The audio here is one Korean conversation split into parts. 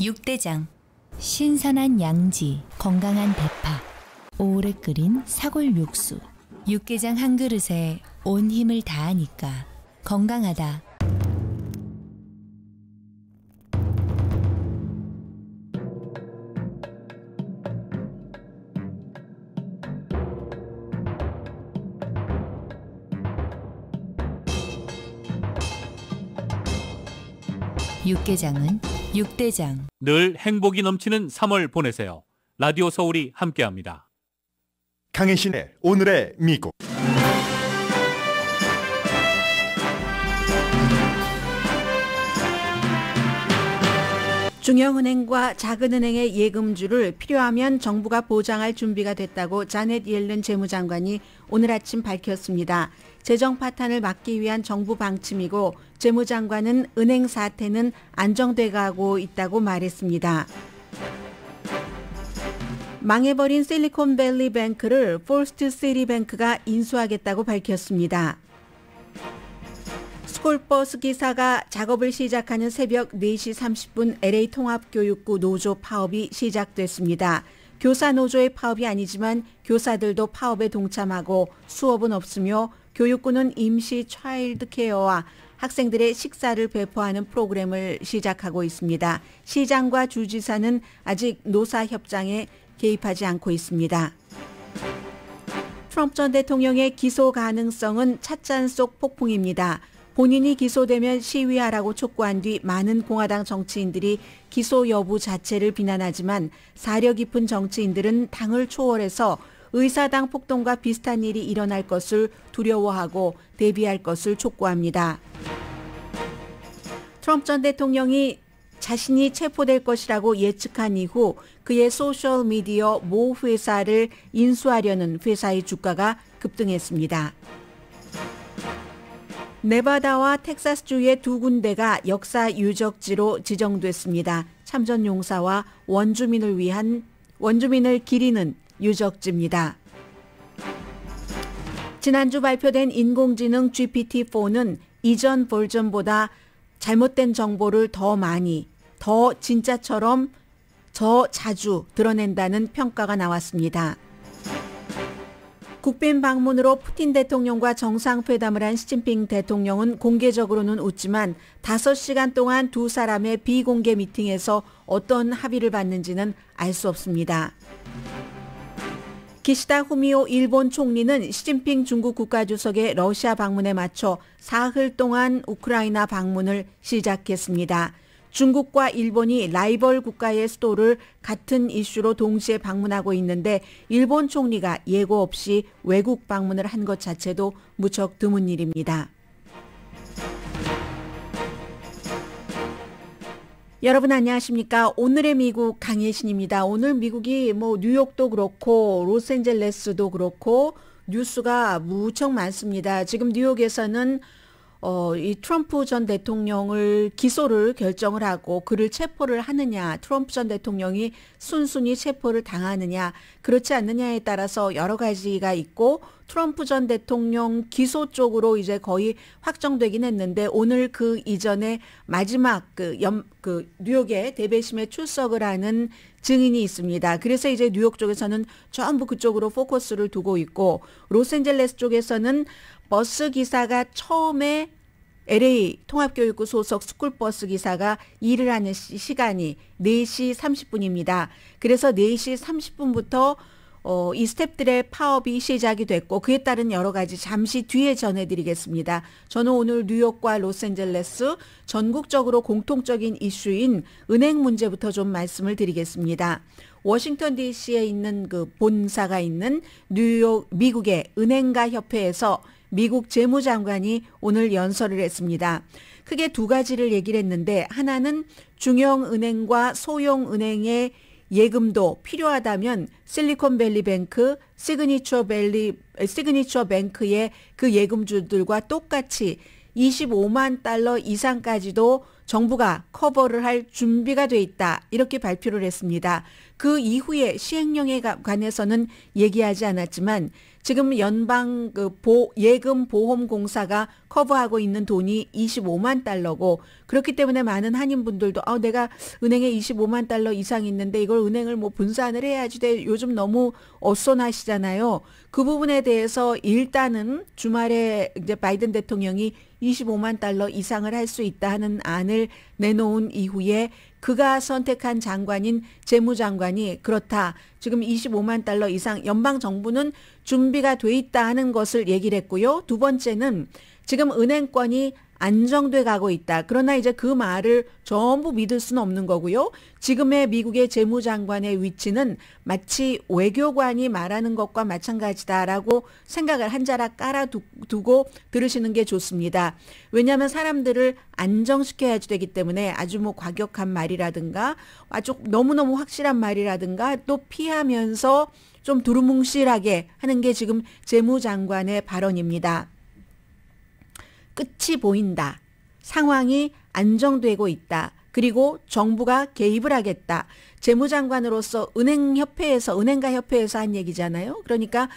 육대장 신선한 양지, 건강한 대파, 오래 끓인 사골 육수 육개장 한 그릇에 온 힘을 다하니까 건강하다 육개장은 육대장 늘 행복이 넘치는 3월 보내세요. 라디오 서울이 함께합니다. 강혜신의 오늘의 미국 중형은행과 작은은행의 예금주를 필요하면 정부가 보장할 준비가 됐다고 자넷 옐른 재무장관이 오늘 아침 밝혔습니다. 재정 파탄을 막기 위한 정부 방침이고 재무장관은 은행 사태는 안정돼 가고 있다고 말했습니다. 망해버린 실리콘밸리 뱅크를 포스트 시리뱅크가 인수하겠다고 밝혔습니다. 스쿨버스 기사가 작업을 시작하는 새벽 4시 30분 LA 통합교육구 노조 파업이 시작됐습니다. 교사 노조의 파업이 아니지만 교사들도 파업에 동참하고 수업은 없으며 교육부는 임시 차일드 케어와 학생들의 식사를 배포하는 프로그램을 시작하고 있습니다. 시장과 주지사는 아직 노사 협상에 개입하지 않고 있습니다. 트럼프 전 대통령의 기소 가능성은 찻잔 속 폭풍입니다. 본인이 기소되면 시위하라고 촉구한 뒤 많은 공화당 정치인들이 기소 여부 자체를 비난하지만 사려 깊은 정치인들은 당을 초월해서 의사당 폭동과 비슷한 일이 일어날 것을 두려워하고 대비할 것을 촉구합니다. 트럼프 전 대통령이 자신이 체포될 것이라고 예측한 이후 그의 소셜미디어 모 회사를 인수하려는 회사의 주가가 급등했습니다. 네바다와 텍사스주의 두 군데가 역사 유적지로 지정됐습니다. 참전용사와 원주민을 위한 원주민을 기리는 유적지입니다. 지난주 발표된 인공지능 GPT-4는 이전 버전보다 잘못된 정보를 더 많이, 더 진짜처럼 더 자주 드러낸다는 평가가 나왔습니다. 국빈 방문으로 푸틴 대통령과 정상회담을 한 시진핑 대통령은 공개적으로는 웃지만 5시간 동안 두 사람의 비공개 미팅에서 어떤 합의를 봤는지는 알 수 없습니다. 기시다 후미오 일본 총리는 시진핑 중국 국가주석의 러시아 방문에 맞춰 사흘 동안 우크라이나 방문을 시작했습니다. 중국과 일본이 라이벌 국가의 수도를 같은 이슈로 동시에 방문하고 있는데 일본 총리가 예고 없이 외국 방문을 한 것 자체도 무척 드문 일입니다. 여러분 안녕하십니까? 오늘의 미국 강예신입니다. 오늘 미국이 뭐 뉴욕도 그렇고 로스앤젤레스도 그렇고 뉴스가 무척 많습니다. 지금 뉴욕에서는 어, 이 트럼프 전 대통령을 기소를 결정을 하고 그를 체포를 하느냐, 트럼프 전 대통령이 순순히 체포를 당하느냐, 그렇지 않느냐에 따라서 여러 가지가 있고 트럼프 전 대통령 기소 쪽으로 이제 거의 확정되긴 했는데 오늘 그 이전에 마지막 그, 연, 그 뉴욕의 대배심에 출석을 하는 증인이 있습니다. 그래서 이제 뉴욕 쪽에서는 전부 그쪽으로 포커스를 두고 있고 로스앤젤레스 쪽에서는 버스 기사가 처음에 LA 통합교육부 소속 스쿨버스 기사가 일을 하는 시, 간이 4시 30분입니다. 그래서 4시 30분부터 어, 이 스탭들의 파업이 시작이 됐고 그에 따른 여러 가지 잠시 뒤에 전해드리겠습니다. 저는 오늘 뉴욕과 로스앤젤레스 전국적으로 공통적인 이슈인 은행 문제부터 좀 말씀을 드리겠습니다. 워싱턴 DC에 있는 그 본사가 있는 뉴욕 미국의 은행가 협회에서 미국 재무장관이 오늘 연설을 했습니다. 크게 두 가지를 얘기를 했는데 하나는 중형은행과 소형은행의 예금도 필요하다면 실리콘밸리뱅크, 시그니처 밸리 시그니처 뱅크의 그 예금주들과 똑같이 25만 달러 이상까지도 정부가 커버를 할 준비가 돼 있다. 이렇게 발표를 했습니다. 그 이후에 시행령에 관해서는 얘기하지 않았지만 지금 연방 그 보, 예금 보험 공사가 커버하고 있는 돈이 25만 달러고 그렇기 때문에 많은 한인 분들도 아 내가 은행에 25만 달러 이상 있는데 이걸 은행을 뭐 분산을 해야지 돼 요즘 너무 어손하시잖아요. 그 부분에 대해서 일단은 주말에 이제 바이든 대통령이 25만 달러 이상을 할 수 있다 하는 안을 내놓은 이후에 그가 선택한 장관인 재무장관이 그렇다. 지금 25만 달러 이상 연방 정부는 준비가 돼 있다 하는 것을 얘기를 했고요. 두 번째는 지금 은행권이 안정돼 가고 있다. 그러나 이제 그 말을 전부 믿을 수는 없는 거고요. 지금의 미국의 재무장관의 위치는 마치 외교관이 말하는 것과 마찬가지다라고 생각을 한 자락 깔아두고 들으시는 게 좋습니다. 왜냐하면 사람들을 안정시켜야지 되기 때문에 아주 뭐 과격한 말이라든가 아주 너무너무 확실한 말이라든가 또 피하면서 좀 두루뭉실하게 하는 게 지금 재무장관의 발언입니다. 끝이 보인다. 상황이 안정되고 있다. 그리고 정부가 개입을 하겠다. 재무장관으로서 은행협회에서, 은행가 협회에서 한 얘기잖아요. 그러니까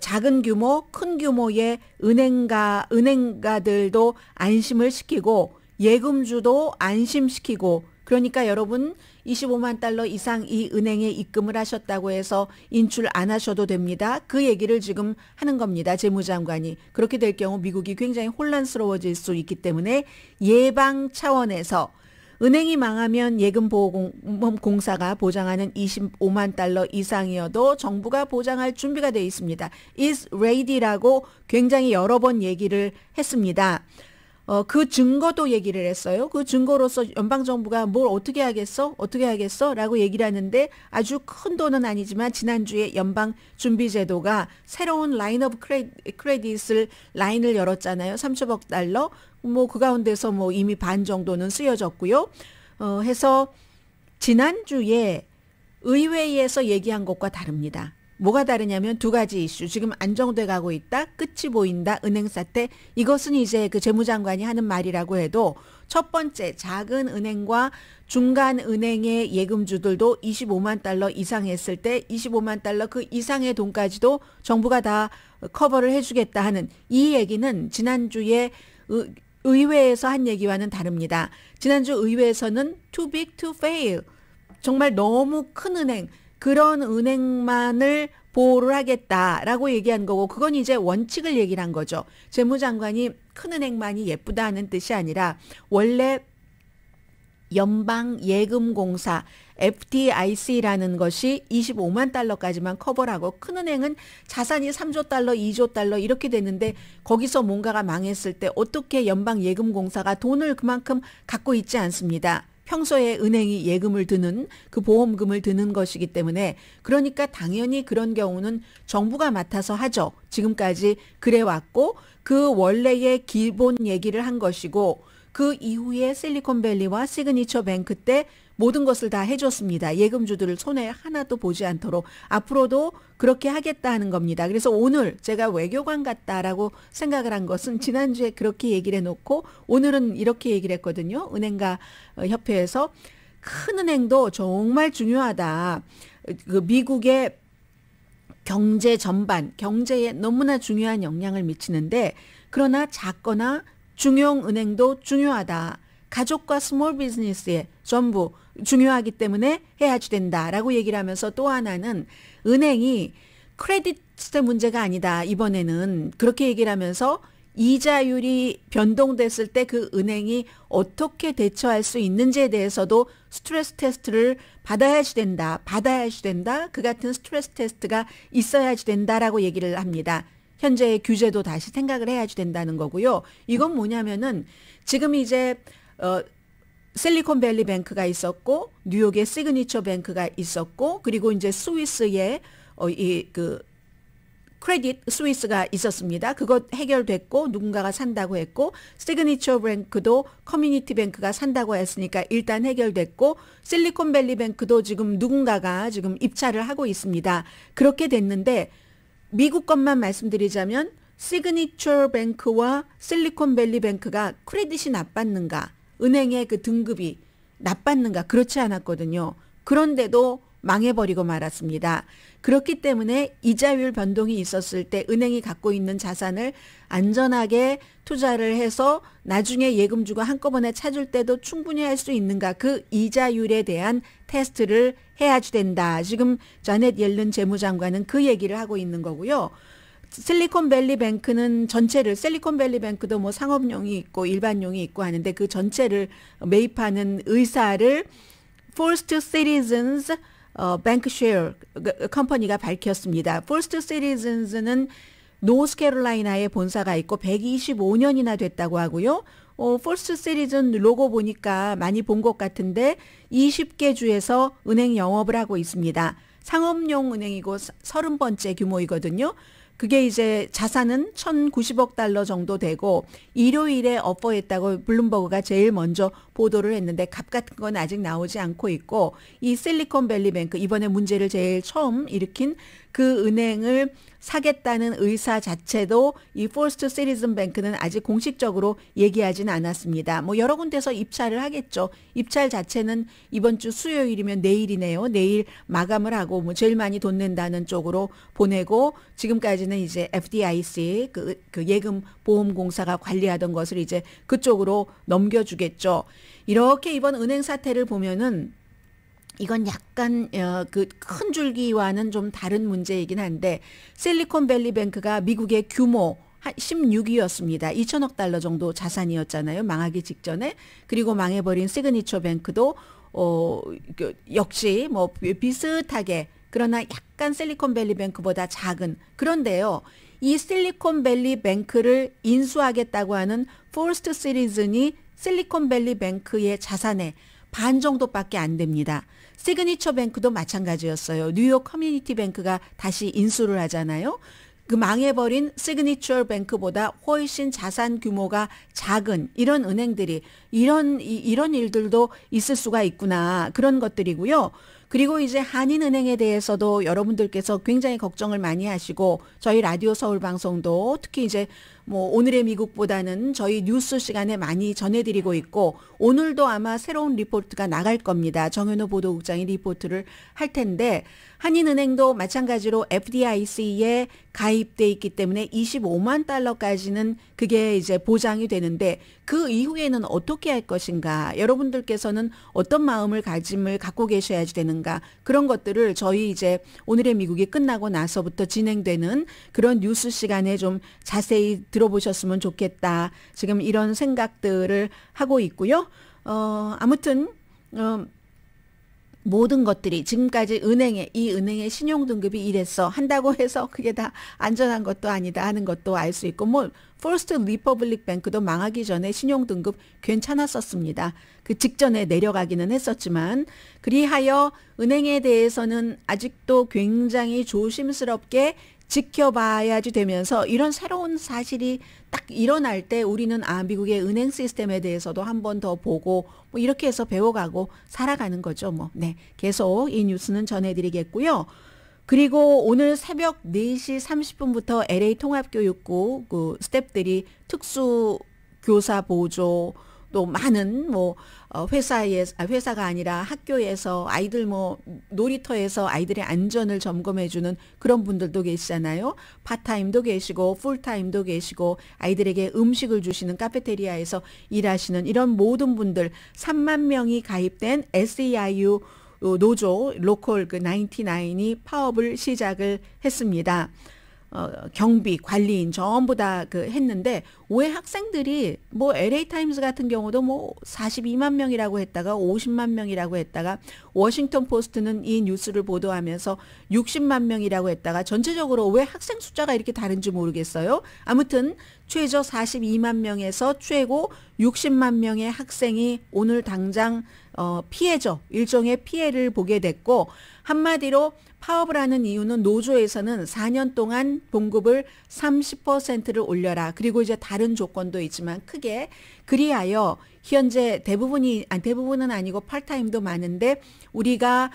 작은 규모, 큰 규모의 은행가, 은행가들도 안심을 시키고 예금주도 안심시키고 그러니까 여러분 25만 달러 이상 이 은행에 입금을 하셨다고 해서 인출 안 하셔도 됩니다. 그 얘기를 지금 하는 겁니다. 재무장관이. 그렇게 될 경우 미국이 굉장히 혼란스러워질 수 있기 때문에 예방 차원에서 은행이 망하면 예금보험공사가 보장하는 25만 달러 이상이어도 정부가 보장할 준비가 되어 있습니다. is ready라고 굉장히 여러 번 얘기를 했습니다. 어, 그 증거도 얘기를 했어요. 그 증거로서 연방정부가 뭘 어떻게 하겠어? 어떻게 하겠어? 라고 얘기를 하는데 아주 큰 돈은 아니지만 지난주에 연방준비제도가 새로운 라인업 크레, 딧을 라인을 열었잖아요. 30억 달러. 뭐 그 가운데서 뭐 이미 반 정도는 쓰여졌고요. 어, 해서 지난주에 의회에서 얘기한 것과 다릅니다. 뭐가 다르냐면 두 가지 이슈. 지금 안정돼 가고 있다. 끝이 보인다. 은행 사태. 이것은 이제 그 재무장관이 하는 말이라고 해도 첫 번째 작은 은행과 중간 은행의 예금주들도 25만 달러 이상 했을 때 25만 달러 그 이상의 돈까지도 정부가 다 커버를 해주겠다 하는 이 얘기는 지난주에 의회에서 한 얘기와는 다릅니다. 지난주 의회에서는 too big to fail. 정말 너무 큰 은행. 그런 은행만을 보호를 하겠다라고 얘기한 거고 그건 이제 원칙을 얘기를 한 거죠. 재무장관이 큰 은행만이 예쁘다는 뜻이 아니라 원래 연방 예금 공사 FDIC라는 것이 25만 달러까지만 커버하고 큰 은행은 자산이 3조 달러, 2조 달러 이렇게 되는데 거기서 뭔가가 망했을 때 어떻게 연방 예금 공사가 돈을 그만큼 갖고 있지 않습니다. 평소에 은행이 예금을 드는 그 보험금을 드는 것이기 때문에 그러니까 당연히 그런 경우는 정부가 맡아서 하죠. 지금까지 그래 왔고 그 원래의 기본 얘기를 한 것이고 그 이후에 실리콘밸리와 시그니처 뱅크 때 모든 것을 다 해줬습니다. 예금주들을 손에 하나도 보지 않도록 앞으로도 그렇게 하겠다 하는 겁니다. 그래서 오늘 제가 외교관 같다라고 생각을 한 것은 지난주에 그렇게 얘기를 해놓고 오늘은 이렇게 얘기를 했거든요. 은행과 어, 협회에서 큰 은행도 정말 중요하다. 그 미국의 경제 전반, 경제에 너무나 중요한 영향을 미치는데 그러나 작거나 중용은행도 중요하다. 가족과 스몰 비즈니스에 전부 중요하기 때문에 해야지 된다라고 얘기를 하면서 또 하나는 은행이 크레딧 시 문제가 아니다. 이번에는 그렇게 얘기를 하면서 이자율이 변동됐을 때 그 은행이 어떻게 대처할 수 있는지에 대해서도 스트레스 테스트를 받아야지 된다. 받아야지 된다. 그 같은 스트레스 테스트가 있어야지 된다라고 얘기를 합니다. 현재의 규제도 다시 생각을 해야지 된다는 거고요. 이건 뭐냐면은 지금 이제 어, 실리콘밸리 뱅크가 있었고 뉴욕의 시그니처 뱅크가 있었고 그리고 이제 스위스의 어, 이그 크레딧 스위스가 있었습니다. 그것 해결됐고 누군가가 산다고 했고 시그니처 뱅크도 커뮤니티 뱅크가 산다고 했으니까 일단 해결됐고 실리콘밸리 뱅크도 지금 누군가가 지금 입찰을 하고 있습니다. 그렇게 됐는데 미국 것만 말씀드리자면 시그니처 뱅크와 실리콘밸리 뱅크가 크레딧이 나빴는가 은행의 그 등급이 나빴는가 그렇지 않았거든요. 그런데도 망해버리고 말았습니다. 그렇기 때문에 이자율 변동이 있었을 때 은행이 갖고 있는 자산을 안전하게 투자를 해서 나중에 예금주가 한꺼번에 찾을 때도 충분히 할 수 있는가 그 이자율에 대한 테스트를 해야지 된다. 지금 자넷 옐른 재무장관은 그 얘기를 하고 있는 거고요. 실리콘밸리 뱅크는 전체를 실리콘밸리 뱅크도 뭐 상업용이 있고 일반용이 있고 하는데 그 전체를 매입하는 의사를 First Citizens 어, Bankshare 그, 그 컴퍼니가 밝혔습니다. First Citizens는 노스캐롤라이나에 본사가 있고 125년이나 됐다고 하고요. 어, First Citizen 로고 보니까 많이 본 것 같은데 20개 주에서 은행 영업을 하고 있습니다. 상업용 은행이고 30번째 규모이거든요. 그게 이제 자산은 1,090억 달러 정도 되고 일요일에 업보했다고 블룸버그가 제일 먼저 보도를 했는데 값 같은 건 아직 나오지 않고 있고 이 실리콘밸리뱅크 이번에 문제를 제일 처음 일으킨 그 은행을 사겠다는 의사 자체도 이 포스트 시리즌 뱅크는 아직 공식적으로 얘기하진 않았습니다. 뭐 여러 군데서 입찰을 하겠죠. 입찰 자체는 이번 주 수요일이면 내일이네요. 내일 마감을 하고 뭐 제일 많이 돈 낸다는 쪽으로 보내고 지금까지는 이제 FDIC 그, 그 예금 보험공사가 관리하던 것을 이제 그쪽으로 넘겨주겠죠. 이렇게 이번 은행 사태를 보면은 이건 약간 어, 그큰 줄기와는 좀 다른 문제이긴 한데 실리콘밸리 뱅크가 미국의 규모 16위였습니다. 2천억 달러 정도 자산이었잖아요. 망하기 직전에. 그리고 망해버린 시그니처 뱅크도 어 그 역시 뭐 비슷하게 그러나 약간 실리콘밸리 뱅크보다 작은 그런데요. 이 실리콘밸리 뱅크를 인수하겠다고 하는 포스트 시리즌이 실리콘밸리 뱅크의 자산에반 정도밖에 안 됩니다. 시그니처 뱅크도 마찬가지였어요. 뉴욕 커뮤니티 뱅크가 다시 인수를 하잖아요. 그 망해버린 시그니처 뱅크보다 훨씬 자산 규모가 작은 이런 은행들이 이런 이, 이런 일들도 있을 수가 있구나 그런 것들이고요. 그리고 이제 한인은행에 대해서도 여러분들께서 굉장히 걱정을 많이 하시고 저희 라디오 서울 방송도 특히 이제 뭐 오늘의 미국보다는 저희 뉴스 시간에 많이 전해드리고 있고 오늘도 아마 새로운 리포트가 나갈 겁니다. 정현호 보도국장이 리포트를 할 텐데 한인은행도 마찬가지로 FDIC에 가입돼 있기 때문에 25만 달러까지는 그게 이제 보장이 되는데 그 이후에는 어떻게 할 것인가 여러분들께서는 어떤 마음을 가짐을 갖고 계셔야지 되는가 그런 것들을 저희 이제 오늘의 미국이 끝나고 나서부터 진행되는 그런 뉴스 시간에 좀 자세히 들 들어보셨으면 좋겠다. 지금 이런 생각들을 하고 있고요. 어, 아무튼, 어, 모든 것들이 지금까지 은행에 이 은행의 신용 등급이 이랬어 한다고 해서 그게 다 안전한 것도 아니다 하는 것도 알 수 있고 뭐 퍼스트 리퍼블릭 뱅크도 망하기 전에 신용 등급 괜찮았었습니다. 그 직전에 내려가기는 했었지만 그리하여 은행에 대해서는 아직도 굉장히 조심스럽게 지켜봐야지 되면서 이런 새로운 사실이 딱 일어날 때 우리는 아 미국의 은행 시스템에 대해서도 한 번 더 보고 뭐 이렇게 해서 배워가고 살아가는 거죠 뭐 네 계속 이 뉴스는 전해드리겠고요 그리고 오늘 새벽 4시 30분부터 LA 통합교육국 그 스탭들이 특수 교사 보조 또 많은 뭐 어, 회사에 아, 회사가 아니라 학교에서 아이들 뭐 놀이터에서 아이들의 안전을 점검해주는 그런 분들도 계시잖아요. 파타임도 계시고 풀타임도 계시고 아이들에게 음식을 주시는 카페테리아에서 일하시는 이런 모든 분들 3만 명이 가입된 SEIU 노조 로컬 그 99이 파업을 시작을 했습니다. 어, 경비 관리인 전부 다 그 했는데 왜 학생들이 뭐 LA 타임스 같은 경우도 뭐 42만 명이라고 했다가 50만 명이라고 했다가 워싱턴 포스트는 이 뉴스를 보도하면서 60만 명이라고 했다가 전체적으로 왜 학생 숫자가 이렇게 다른지 모르겠어요. 아무튼 최저 42만 명에서 최고 60만 명의 학생이 오늘 당장 어, 피해죠. 일종의 피해를 보게 됐고 한마디로 파업을 하는 이유는 노조에서는 4년 동안 봉급을 30%를 올려라. 그리고 이제 다른 조건도 있지만 크게 그리하여 현재 대부분이 아니 대부분은 아니고 팔타임도 많은데 우리가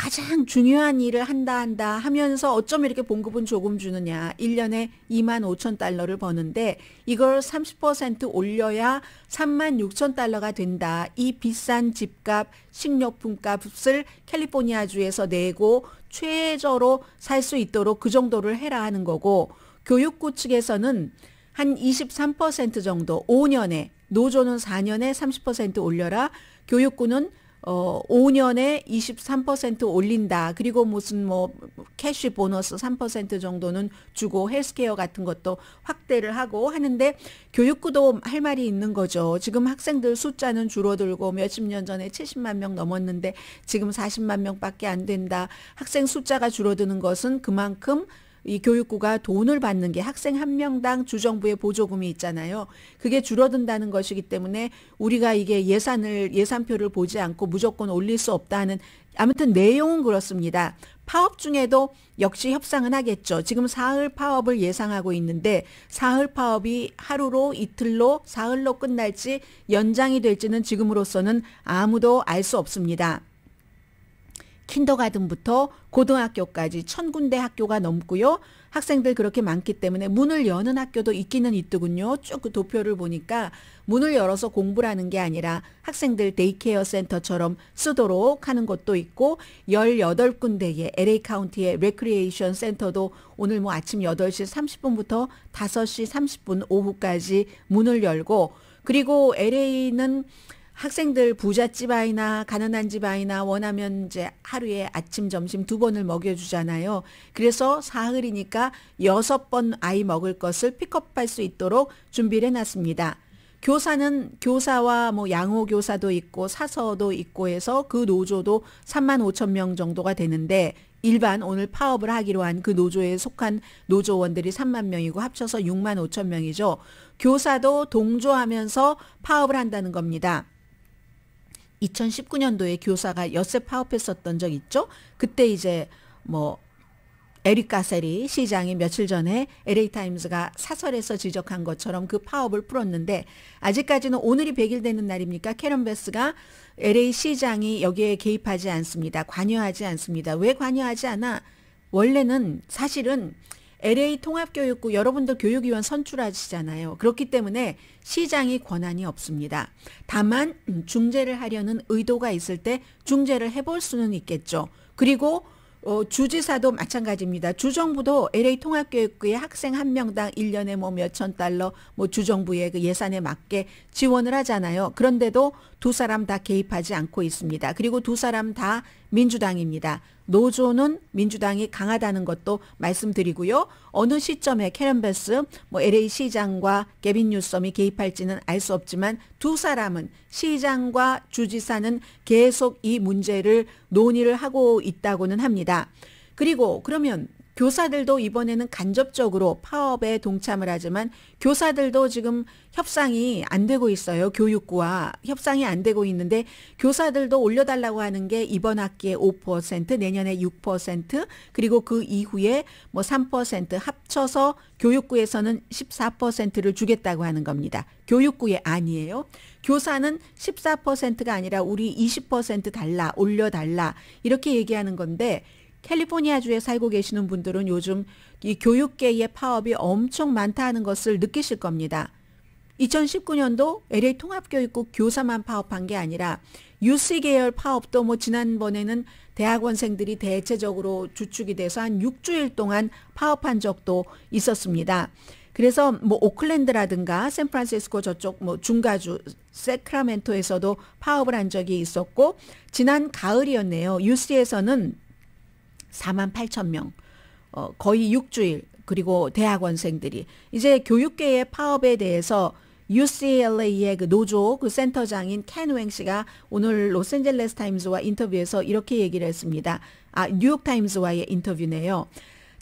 가장 중요한 일을 한다 한다 하면서 어쩜 이렇게 봉급은 조금 주느냐. 1년에 2만 5천 달러를 버는데 이걸 30% 올려야 3만 6천 달러가 된다. 이 비싼 집값, 식료품값을 캘리포니아주에서 내고 최저로 살 수 있도록 그 정도를 해라 하는 거고 교육부 측에서는 한 23% 정도 5년에 노조는 4년에 30% 올려라 교육부는 어 5년에 23% 올린다. 그리고 무슨 뭐 캐시 보너스 3% 정도는 주고 헬스케어 같은 것도 확대를 하고 하는데 교육부도 할 말이 있는 거죠. 지금 학생들 숫자는 줄어들고 몇십 년 전에 70만 명 넘었는데 지금 40만 명밖에 안 된다. 학생 숫자가 줄어드는 것은 그만큼 이 교육부가 돈을 받는 게 학생 한 명당 주정부의 보조금이 있잖아요. 그게 줄어든다는 것이기 때문에 우리가 이게 예산을 예산표를 보지 않고 무조건 올릴 수 없다는 아무튼 내용은 그렇습니다. 파업 중에도 역시 협상은 하겠죠. 지금 사흘 파업을 예상하고 있는데 사흘 파업이 하루로 이틀로 사흘로 끝날지 연장이 될지는 지금으로서는 아무도 알 수 없습니다. 킨더가든부터 고등학교까지 천 군데 학교가 넘고요. 학생들 그렇게 많기 때문에 문을 여는 학교도 있기는 있더군요. 쭉 그 도표를 보니까 문을 열어서 공부를 하는 게 아니라 학생들 데이케어 센터처럼 쓰도록 하는 것도 있고 18군데의 LA 카운티의 레크리에이션 센터도 오늘 뭐 아침 8시 30분부터 5시 30분 오후까지 문을 열고 그리고 LA는 학생들 부잣집 아이나 가난한 집 아이나 원하면 이제 하루에 아침, 점심 두 번을 먹여주잖아요. 그래서 사흘이니까 여섯 번 아이 먹을 것을 픽업할 수 있도록 준비를 해놨습니다. 교사는 교사와 뭐 양호교사도 있고 사서도 있고 해서 그 노조도 3만 5천 명 정도가 되는데 일반 오늘 파업을 하기로 한 그 노조에 속한 노조원들이 3만 명이고 합쳐서 6만 5천 명이죠. 교사도 동조하면서 파업을 한다는 겁니다. 2019년도에 교사가 엿새 파업했었던 적 있죠? 그때 이제 뭐 에릭 가셀이 시장이 며칠 전에 l a 타임즈가 사설에서 지적한 것처럼 그 파업을 풀었는데 아직까지는 오늘이 100일 되는 날입니까? 캐런 베스가 LA 시장이 여기에 개입하지 않습니다. 관여하지 않습니다. 왜 관여하지 않아? 원래는 사실은 LA 통합교육구 여러분들 교육위원 선출하시잖아요. 그렇기 때문에 시장이 권한이 없습니다. 다만 음, 중재를 하려는 의도가 있을 때 중재를 해볼 수는 있겠죠. 그리고 어, 주지사도 마찬가지입니다. 주정부도 LA 통합교육부의 학생 한 명당 1년에 뭐 몇천 달러 뭐 주정부의 그 예산에 맞게 지원을 하잖아요. 그런데도 두 사람 다 개입하지 않고 있습니다. 그리고 두 사람 다 민주당입니다. 노조는 민주당이 강하다는 것도 말씀드리고요. 어느 시점에 캐런베스 뭐 LA 시장과 개빈 뉴섬이 개입할지는 알 수 없지만 두 사람은 시장과 주지사는 계속 이 문제를 논의를 하고 있다고는 합니다. 그리고 그러면 교사들도 이번에는 간접적으로 파업에 동참을 하지만 교사들도 지금 협상이 안 되고 있어요. 교육부와 협상이 안 되고 있는데 교사들도 올려달라고 하는 게 이번 학기에 5%, 내년에 6% 그리고 그 이후에 뭐 3% 합쳐서 교육부에서는 14%를 주겠다고 하는 겁니다. 교육부의 아니에요 교사는 14%가 아니라 우리 20% 달라, 올려달라 이렇게 얘기하는 건데 캘리포니아주에 살고 계시는 분들은 요즘 이 교육계의 파업이 엄청 많다는 것을 느끼실 겁니다. 2019년도 LA 통합교육국 교사만 파업한 게 아니라 UC 계열 파업도 뭐 지난번에는 대학원생들이 대체적으로 주축이 돼서 한 6주일 동안 파업한 적도 있었습니다. 그래서 뭐 오클랜드라든가 샌프란시스코 저쪽 뭐 중가주 세크라멘토에서도 파업을 한 적이 있었고 지난 가을이었네요. UC에서는 4만 8천 명, 어, 거의 6주일, 그리고 대학원생들이 이제 교육계의 파업에 대해서 UCLA의 그 노조 그 센터장인 켄웽 씨가 오늘 로스앤젤레스 타임즈와 인터뷰에서 이렇게 얘기를 했습니다. 아, 뉴욕 타임즈와의 인터뷰네요.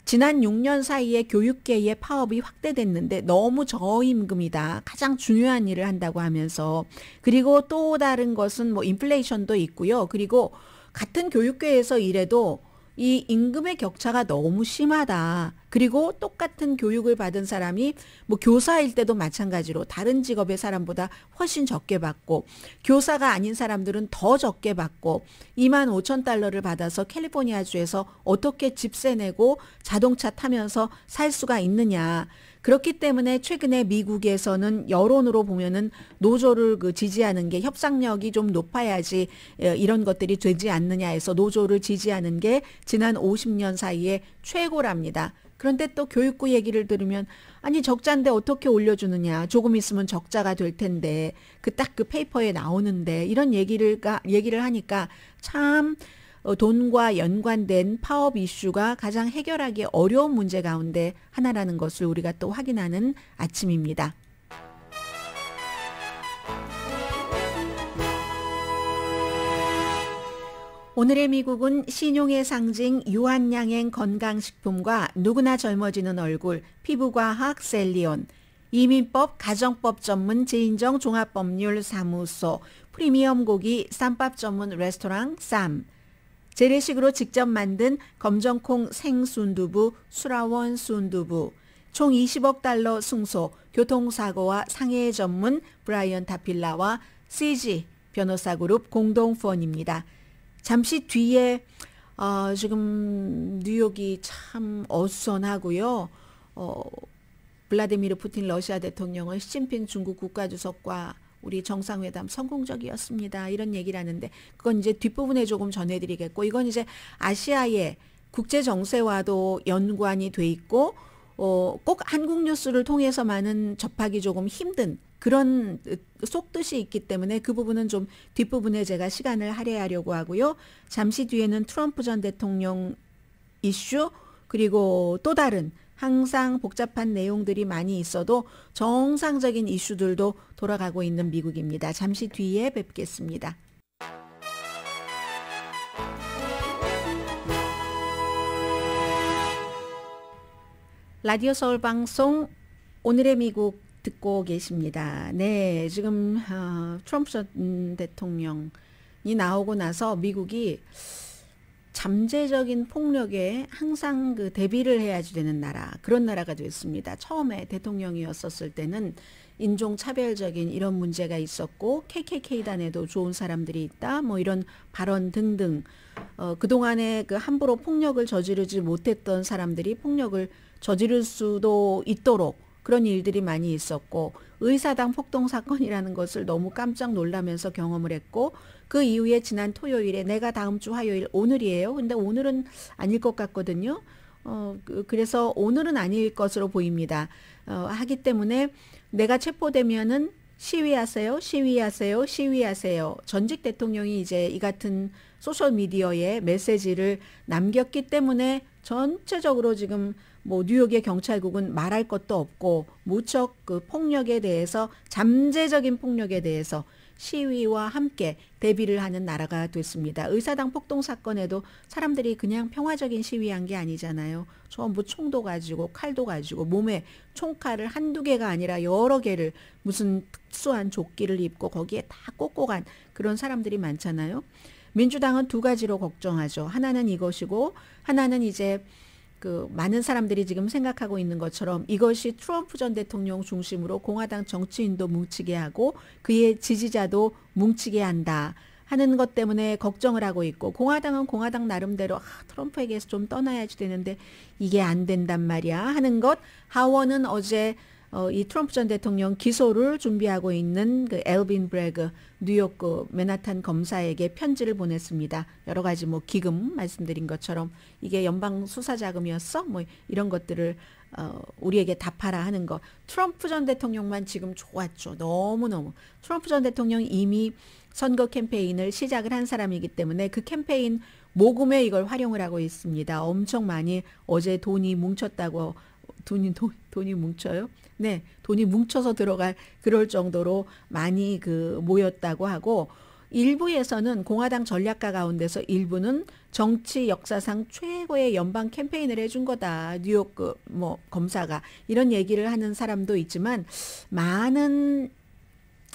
지난 6년 사이에 교육계의 파업이 확대됐는데 너무 저임금이다. 가장 중요한 일을 한다고 하면서 그리고 또 다른 것은 뭐 인플레이션도 있고요. 그리고 같은 교육계에서 일해도 이 임금의 격차가 너무 심하다. 그리고 똑같은 교육을 받은 사람이 뭐 교사일 때도 마찬가지로 다른 직업의 사람보다 훨씬 적게 받고 교사가 아닌 사람들은 더 적게 받고 2만 5천 달러를 받아서 캘리포니아주에서 어떻게 집세 내고 자동차 타면서 살 수가 있느냐. 그렇기 때문에 최근에 미국에서는 여론으로 보면은 노조를 그 지지하는 게 협상력이 좀 높아야지 이런 것들이 되지 않느냐 해서 노조를 지지하는 게 지난 50년 사이에 최고랍니다. 그런데 또 교육부 얘기를 들으면 아니 적자인데 어떻게 올려주느냐 조금 있으면 적자가 될 텐데 그 딱그 그 페이퍼에 나오는데 이런 얘기를 얘기를 하니까 참 어, 돈과 연관된 파업 이슈가 가장 해결하기 어려운 문제 가운데 하나라는 것을 우리가 또 확인하는 아침입니다. 오늘의 미국은 신용의 상징 유한양행 건강식품과 누구나 젊어지는 얼굴 피부과학 셀리온 이민법 가정법 전문 제인정 종합법률 사무소 프리미엄 고기 쌈밥 전문 레스토랑 쌈 재래식으로 직접 만든 검정콩 생순두부, 수라원 순두부, 총 20억 달러 승소, 교통사고와 상해 전문 브라이언 다필라와 CG 변호사 그룹 공동 후원입니다. 잠시 뒤에 어, 지금 뉴욕이 참 어수선하고요. 어, 블라디미르 푸틴 러시아 대통령은 시진핑 중국 국가주석과 우리 정상회담 성공적이었습니다. 이런 얘기를 하는데 그건 이제 뒷부분에 조금 전해드리겠고 이건 이제 아시아의 국제 정세와도 연관이 돼 있고 어, 꼭 한국 뉴스를 통해서만은 접하기 조금 힘든 그런 속뜻이 있기 때문에 그 부분은 좀 뒷부분에 제가 시간을 할애하려고 하고요. 잠시 뒤에는 트럼프 전 대통령 이슈 그리고 또 다른 항상 복잡한 내용들이 많이 있어도 정상적인 이슈들도 돌아가고 있는 미국입니다. 잠시 뒤에 뵙겠습니다. 라디오 서울 방송 오늘의 미국 듣고 계십니다. 네, 지금 어, 트럼프 전 대통령이 나오고 나서 미국이 잠재적인 폭력에 항상 그 대비를 해야지 되는 나라 그런 나라가 됐습니다. 처음에 대통령이었었을 때는 인종 차별적인 이런 문제가 있었고 KKK 단에도 좋은 사람들이 있다 뭐 이런 발언 등등 어, 그 동안에 그 함부로 폭력을 저지르지 못했던 사람들이 폭력을 저지를 수도 있도록 그런 일들이 많이 있었고 의사당 폭동 사건이라는 것을 너무 깜짝 놀라면서 경험을 했고 그 이후에 지난 토요일에 내가 다음 주 화요일 오늘이에요. 근데 오늘은 아닐 것 같거든요. 어, 그, 그래서 오늘은 아닐 것으로 보입니다. 어, 하기 때문에 내가 체포되면은 시위하세요, 시위하세요, 시위하세요. 전직 대통령이 이제 이 같은 소셜미디어에 메시지를 남겼기 때문에 전체적으로 지금 뭐 뉴욕의 경찰국은 말할 것도 없고 무척 그 폭력에 대해서 잠재적인 폭력에 대해서 시위와 함께 대비를 하는 나라가 됐습니다. 의사당 폭동 사건에도 사람들이 그냥 평화적인 시위한 게 아니잖아요. 전부 총도 가지고 칼도 가지고 몸에 총칼을 한두 개가 아니라 여러 개를 무슨 특수한 조끼를 입고 거기에 다 꽂고 간 그런 사람들이 많잖아요. 민주당은 두 가지로 걱정하죠. 하나는 이것이고 하나는 이제 그 많은 사람들이 지금 생각하고 있는 것처럼 이것이 트럼프 전 대통령 중심으로 공화당 정치인도 뭉치게 하고 그의 지지자도 뭉치게 한다. 하는 것 때문에 걱정을 하고 있고 공화당은 공화당 나름대로 아, 트럼프에게서 좀 떠나야지 되는데 이게 안 된단 말이야 하는 것 하원은 어제 어, 이 트럼프 전 대통령 기소를 준비하고 있는 그 엘빈 브래그 뉴욕구 맨하탄 검사에게 편지를 보냈습니다. 여러 가지 뭐 기금 말씀드린 것처럼 이게 연방 수사 자금이었어? 뭐 이런 것들을 어, 우리에게 답하라 하는 거. 트럼프 전 대통령만 지금 좋았죠. 너무너무. 트럼프 전 대통령 이미 선거 캠페인을 시작을 한 사람이기 때문에 그 캠페인 모금에 이걸 활용을 하고 있습니다. 엄청 많이 어제 돈이 뭉쳤다고 돈이 돈, 돈이 뭉쳐요. 네, 돈이 뭉쳐서 들어갈 그럴 정도로 많이 그 모였다고 하고 일부에서는 공화당 전략가 가운데서 일부는 정치 역사상 최고의 연방 캠페인을 해준 거다. 뉴욕 그 뭐 검사가 이런 얘기를 하는 사람도 있지만 많은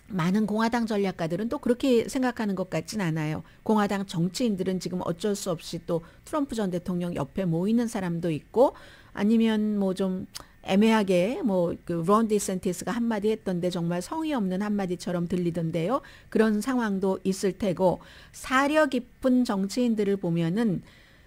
많은 공화당 전략가들은 또 그렇게 생각하는 것 같진 않아요. 공화당 정치인들은 지금 어쩔 수 없이 또 트럼프 전 대통령 옆에 모이는 사람도 있고 아니면 뭐 좀 애매하게 뭐그 런 디센티스가 한마디 했던데 정말 성의 없는 한마디처럼 들리던데요. 그런 상황도 있을 테고 사려 깊은 정치인들을 보면은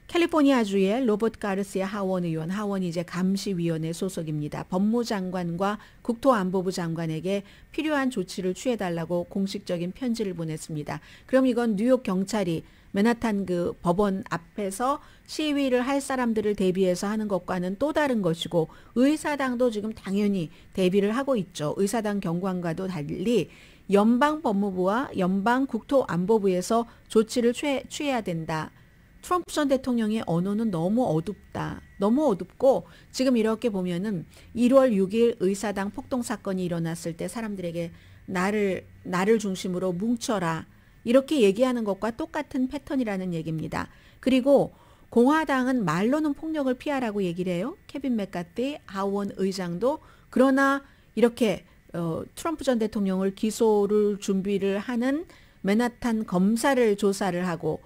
캘리포니아주의 로봇 가르시아 하원 의원, 하원 이제 감시위원회 소속입니다. 법무장관과 국토안보부 장관에게 필요한 조치를 취해달라고 공식적인 편지를 보냈습니다. 그럼 이건 뉴욕 경찰이 맨하탄 그 법원 앞에서 시위를 할 사람들을 대비해서 하는 것과는 또 다른 것이고 의사당도 지금 당연히 대비를 하고 있죠. 의사당 경관과도 달리 연방 법무부와 연방 국토안보부에서 조치를 취해, 취해야 된다. 트럼프 전 대통령의 언어는 너무 어둡다. 너무 어둡고 지금 이렇게 보면은 1월 6일 의사당 폭동 사건이 일어났을 때 사람들에게 나를 나를 중심으로 뭉쳐라. 이렇게 얘기하는 것과 똑같은 패턴이라는 얘기입니다. 그리고 공화당은 말로는 폭력을 피하라고 얘기를 해요. 케빈 맥카티 하원 의장도 그러나 이렇게 어, 트럼프 전 대통령을 기소를 준비를 하는 맨하탄 검사를 조사를 하고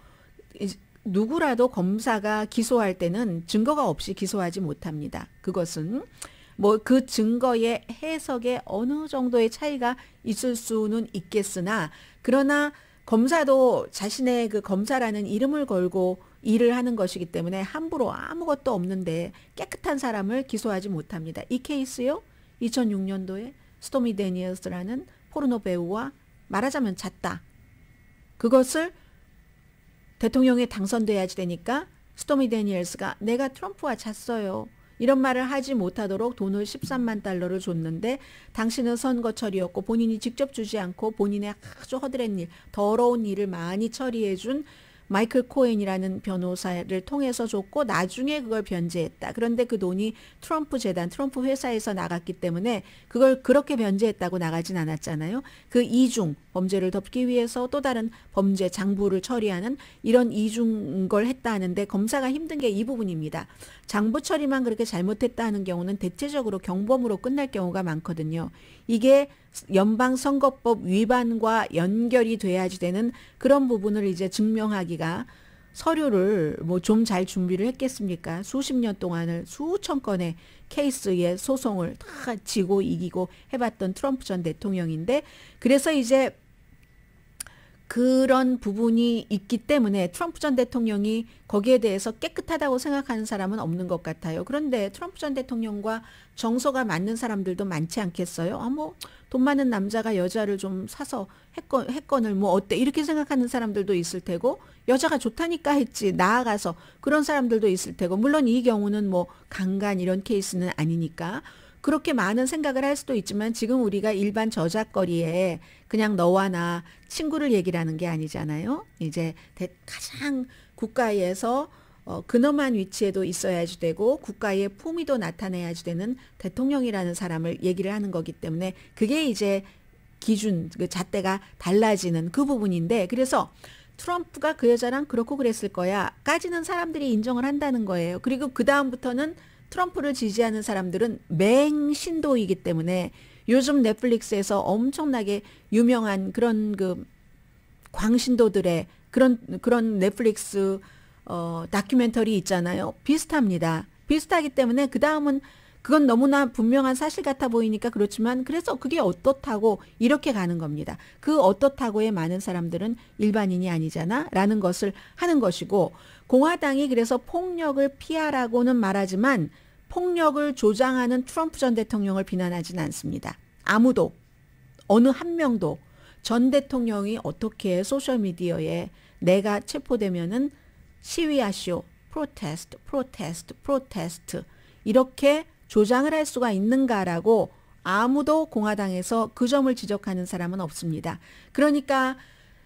누구라도 검사가 기소할 때는 증거가 없이 기소하지 못합니다. 그것은 뭐 그 증거의 해석에 어느 정도의 차이가 있을 수는 있겠으나 그러나 검사도 자신의 그 검사라는 이름을 걸고 일을 하는 것이기 때문에 함부로 아무것도 없는데 깨끗한 사람을 기소하지 못합니다. 이 케이스요. 2006년도에 스토미 데니어스라는 포르노 배우와 말하자면 잤다. 그것을 대통령에 당선돼야지 되니까 스토미 데니얼스가 내가 트럼프와 잤어요. 이런 말을 하지 못하도록 돈을 13만 달러를 줬는데 당신은 선거철이었고 본인이 직접 주지 않고 본인의 아주 허드렛 일, 더러운 일을 많이 처리해 준 마이클 코엔이라는 변호사를 통해서 줬고 나중에 그걸 변제했다. 그런데 그 돈이 트럼프 재단, 트럼프 회사에서 나갔기 때문에 그걸 그렇게 변제했다고 나가진 않았잖아요. 그 이중 범죄를 덮기 위해서 또 다른 범죄 장부를 처리하는 이런 이중 걸 했다 하는데 검사가 힘든 게 이 부분입니다. 장부 처리만 그렇게 잘못했다 하는 경우는 대체적으로 경범으로 끝날 경우가 많거든요. 이게 연방선거법 위반과 연결이 돼야지 되는 그런 부분을 이제 증명하기가 서류를 뭐 좀 잘 준비를 했겠습니까? 수십 년 동안을 수천 건의 케이스의 소송을 다 지고 이기고 해봤던 트럼프 전 대통령인데 그래서 이제 그런 부분이 있기 때문에 트럼프 전 대통령이 거기에 대해서 깨끗하다고 생각하는 사람은 없는 것 같아요. 그런데 트럼프 전 대통령과 정서가 맞는 사람들도 많지 않겠어요? 아, 뭐, 돈 많은 남자가 여자를 좀 사서 했건, 했건을 뭐 어때? 이렇게 생각하는 사람들도 있을 테고, 여자가 좋다니까 했지, 나아가서 그런 사람들도 있을 테고, 물론 이 경우는 뭐 강간 이런 케이스는 아니니까. 그렇게 많은 생각을 할 수도 있지만 지금 우리가 일반 저작거리에 그냥 너와 나 친구를 얘기라는 게 아니잖아요. 이제 가장 국가에서 어, 근엄한 위치에도 있어야지 되고 국가의 품위도 나타내야지 되는 대통령이라는 사람을 얘기를 하는 거기 때문에 그게 이제 기준, 그 잣대가 달라지는 그 부분인데 그래서 트럼프가 그 여자랑 그렇고 그랬을 거야 까지는 사람들이 인정을 한다는 거예요. 그리고 그다음부터는 트럼프를 지지하는 사람들은 맹신도이기 때문에 요즘 넷플릭스에서 엄청나게 유명한 그런 그 광신도들의 그런 그런 넷플릭스 어 다큐멘터리 있잖아요. 비슷합니다. 비슷하기 때문에 그 다음은 그건 너무나 분명한 사실 같아 보이니까 그렇지만 그래서 그게 어떻다고 이렇게 가는 겁니다. 그어떻다고의 많은 사람들은 일반인이 아니잖아 라는 것을 하는 것이고 공화당이 그래서 폭력을 피하라고는 말하지만 폭력을 조장하는 트럼프 전 대통령을 비난하진 않습니다. 아무도 어느 한 명도 전 대통령이 어떻게 소셜 미디어에 내가 체포되면은 시위하시오, 프로테스트, 프로테스트, 프로테스트 이렇게 조장을 할 수가 있는가라고 아무도 공화당에서 그 점을 지적하는 사람은 없습니다. 그러니까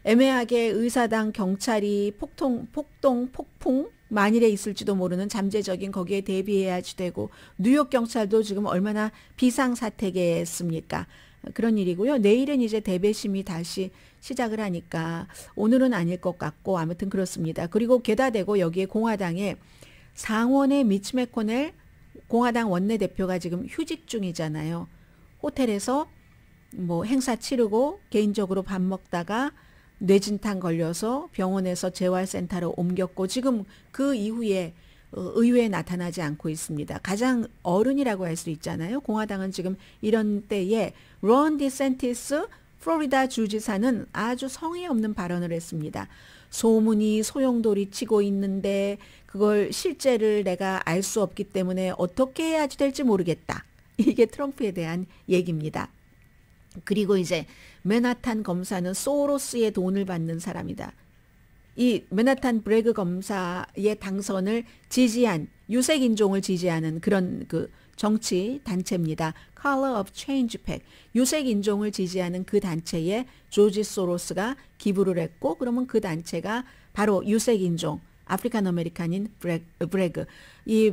애매하게 의사당 경찰이 폭통, 폭동, 폭풍, 만일에 있을지도 모르는 잠재적인 거기에 대비해야지 되고 뉴욕 경찰도 지금 얼마나 비상 사태겠습니까? 그런 일이고요. 내일은 이제 대배심이 다시 시작을 하니까 오늘은 아닐 것 같고 아무튼 그렇습니다. 그리고 게다대고 여기에 공화당에 상원의 미치 메코넬 공화당 원내대표가 지금 휴직 중이잖아요. 호텔에서 뭐 행사 치르고 개인적으로 밥 먹다가 뇌진탕 걸려서 병원에서 재활센터로 옮겼고 지금 그 이후에 어, 의회에 나타나지 않고 있습니다. 가장 어른이라고 할 수 있잖아요. 공화당은 지금 이런 때에 론 디센티스 플로리다 주지사는 아주 성의 없는 발언을 했습니다. 소문이 소용돌이 치고 있는데 그걸 실제를 내가 알 수 없기 때문에 어떻게 해야 될지 모르겠다. 이게 트럼프에 대한 얘기입니다. 그리고 이제 맨하탄 검사는 소로스의 돈을 받는 사람이다. 이 맨하탄 브레그 검사의 당선을 지지한 유색 인종을 지지하는 그런 그 정치 단체입니다. Color of Change Pack. 유색 인종을 지지하는 그 단체에 조지 소로스가 기부를 했고 그러면 그 단체가 바로 유색 인종 아프리칸 아메리칸인 브레그, 이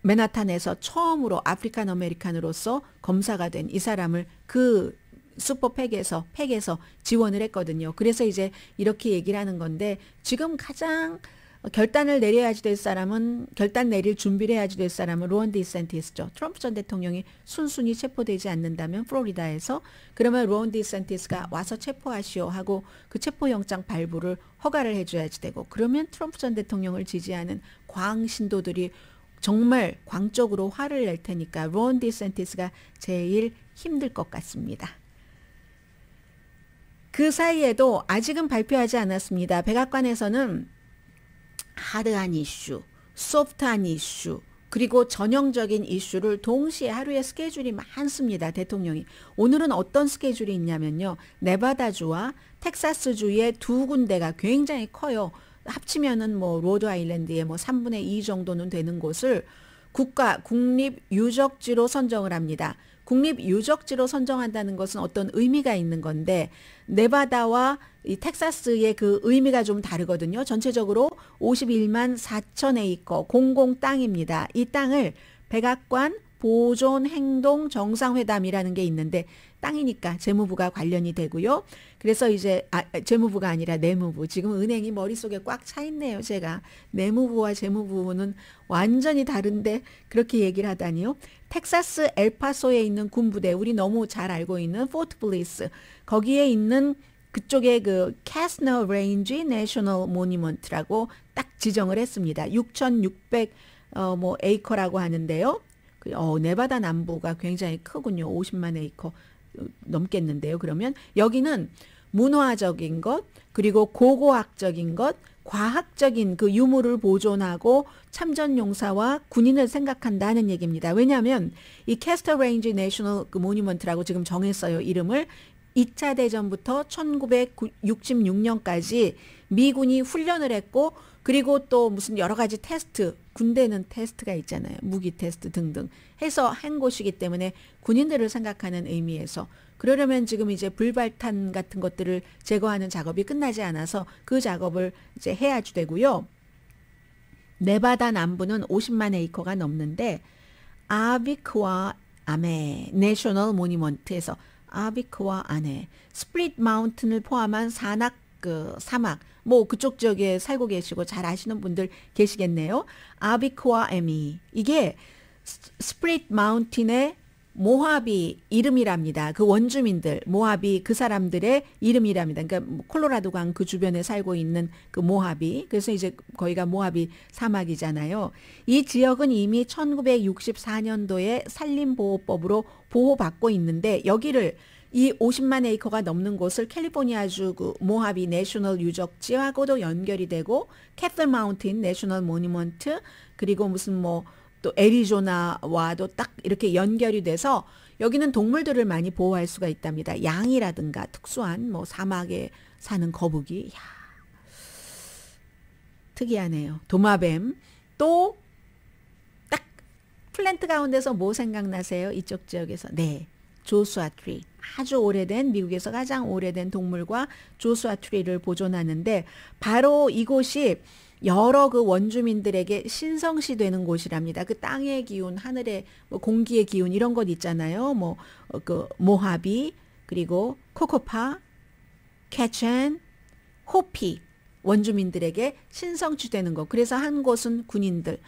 맨하탄에서 처음으로 아프리칸 아메리칸으로서 검사가 된 이 사람을 그 슈퍼팩에서 팩에서 지원을 했거든요. 그래서 이제 이렇게 얘기를 하는 건데 지금 가장 결단을 내려야지 될 사람은 결단 내릴 준비를 해야지 될 사람은 로원 디센티스죠. 트럼프 전 대통령이 순순히 체포되지 않는다면 플로리다에서 그러면 로원 디센티스가 와서 체포하시오 하고 그 체포영장 발부를 허가를 해줘야지 되고 그러면 트럼프 전 대통령을 지지하는 광 신도들이 정말 광적으로 화를 낼 테니까 로원 디센티스가 제일 힘들 것 같습니다. 그 사이에도 아직은 발표하지 않았습니다. 백악관에서는 하드한 이슈, 소프트한 이슈, 그리고 전형적인 이슈를 동시에 하루에 스케줄이 많습니다. 대통령이. 오늘은 어떤 스케줄이 있냐면요. 네바다주와 텍사스주의 두 군데가 굉장히 커요. 합치면은 뭐 로드 아일랜드의 뭐 3분의 2 정도는 되는 곳을 국가 국립 유적지로 선정을 합니다. 국립 유적지로 선정한다는 것은 어떤 의미가 있는 건데 네바다와 이 텍사스의 그 의미가 좀 다르거든요. 전체적으로 51만 4천 에이커 공공 땅입니다. 이 땅을 백악관 보존 행동 정상회담이라는 게 있는데 땅이니까 재무부가 관련이 되고요. 그래서 이제 아, 재무부가 아니라 내무부. 지금 은행이 머릿속에 꽉 차 있네요, 제가. 내무부와 재무부는 완전히 다른데 그렇게 얘기를 하다니요. 텍사스 엘파소에 있는 군부대 우리 너무 잘 알고 있는 포트 블리스 거기에 있는 그쪽에 그 캐스너 레인지 내셔널 모니먼트라고 딱 지정을 했습니다. 6,600어뭐 에이커라고 하는데요. 그, 어 네바다 남부가 굉장히 크군요. 50만 에이커 어, 넘겠는데요. 그러면 여기는 문화적인 것, 그리고 고고학적인 것, 과학적인 그 유물을 보존하고 참전 용사와 군인을 생각한다는 얘기입니다. 왜냐하면 이 캐스터 레인지 내셔널 그 모니먼트라고 지금 정했어요. 이름을 2차 대전부터 1966년까지 미군이 훈련을 했고 그리고 또 무슨 여러 가지 테스트, 군대는 테스트가 있잖아요. 무기 테스트 등등 해서 한 곳이기 때문에 군인들을 생각하는 의미에서 그러려면 지금 이제 불발탄 같은 것들을 제거하는 작업이 끝나지 않아서 그 작업을 이제 해야지 되고요. 네바다 남부는 50만 에이커가 넘는데 아비크와 아메 내셔널 모니먼트에서 아비크와 아네 스프릿 마운틴을 포함한 산악 그 사막 뭐 그쪽 지역에 살고 계시고 잘 아시는 분들 계시겠네요. 아비코아 에미 이게 스프릿 마운틴의 모하비 이름이랍니다. 그 원주민들, 모하비 그 사람들의 이름이랍니다. 그러니까 뭐 콜로라도강 그 주변에 살고 있는 그 모하비. 그래서 이제 거기가 모하비 사막이잖아요. 이 지역은 이미 1964년도에 산림보호법으로 보호받고 있는데 여기를 이 50만 에이커가 넘는 곳을 캘리포니아주 그 모하비 내셔널 유적지하고도 연결이 되고 캐슬 마운틴 내셔널 모니먼트 그리고 무슨 뭐 또 애리조나와도 딱 이렇게 연결이 돼서 여기는 동물들을 많이 보호할 수가 있답니다. 양이라든가 특수한 뭐 사막에 사는 거북이 야. 특이하네요. 도마뱀 또 딱 플랜트 가운데서 뭐 생각나세요? 이쪽 지역에서. 네. 조수아 트리. 아주 오래된 미국에서 가장 오래된 동물과 조수아 트리를 보존하는데 바로 이곳이 여러 그 원주민들에게 신성시 되는 곳이랍니다. 그 땅의 기운, 하늘의 뭐 공기의 기운 이런 것 있잖아요. 뭐그 어, 모하비 그리고 코코파, 캐첸, 호피 원주민들에게 신성시되는 것. 그래서 한 곳은 군인들,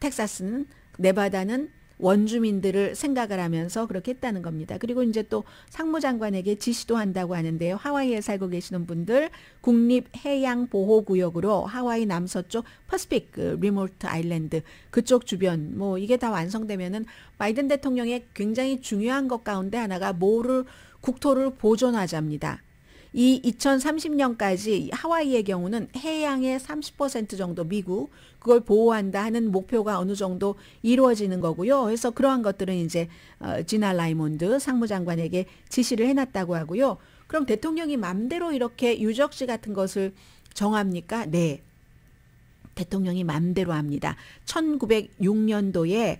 텍사스는 네바다는 원주민들을 생각을 하면서 그렇게 했다는 겁니다. 그리고 이제 또 상무장관에게 지시도 한다고 하는데요. 하와이에 살고 계시는 분들 국립해양보호구역으로 하와이 남서쪽 퍼스픽 그 리모트 아일랜드 그쪽 주변 뭐 이게 다 완성되면은 바이든 대통령의 굉장히 중요한 것 가운데 하나가 모를 국토를 보존하자입니다. 이 2030년까지 하와이의 경우는 해양의 30% 정도 미국 그걸 보호한다 하는 목표가 어느 정도 이루어지는 거고요. 그래서 그러한 것들은 이제 지나 어, 라이몬드 상무장관에게 지시를 해놨다고 하고요. 그럼 대통령이 맘대로 이렇게 유적지 같은 것을 정합니까? 네. 대통령이 맘대로 합니다. 1906년도에